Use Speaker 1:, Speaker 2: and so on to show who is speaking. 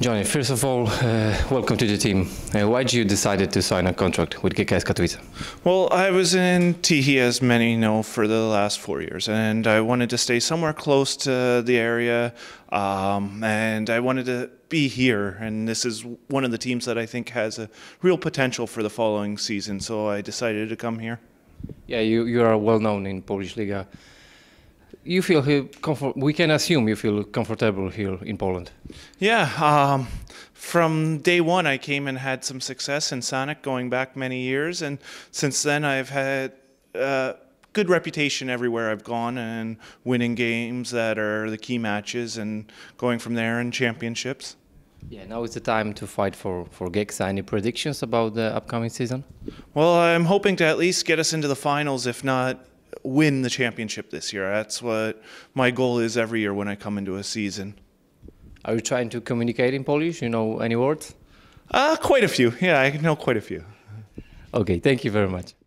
Speaker 1: Johnny, first of all, uh, welcome to the team. Uh, why did you decide to sign a contract with GKS Katowice? Well, I was in Tihi, as many know, for the last four years, and I wanted to stay somewhere close to the area, um, and I wanted to be here. And this is one of the teams that I think has a real potential for the following season, so I decided to come here. Yeah, you, you are well known in Polish Liga
Speaker 2: you feel comfort. We can assume you feel comfortable here in Poland.
Speaker 1: Yeah, um, from day one, I came and had some success in Sonic, going back many years, and since then, I've had. Uh, good reputation everywhere I've gone and winning games that are the key matches and going from there in championships. Yeah, now is the time to fight for, for gigs. Any predictions about the upcoming season? Well, I'm hoping to at least get us into the finals, if not win the championship this year. That's what my goal is every year when I come into a season. Are you trying to communicate in Polish? You know any words? Uh, quite a few. Yeah, I know quite a few.
Speaker 2: Okay, thank you very much.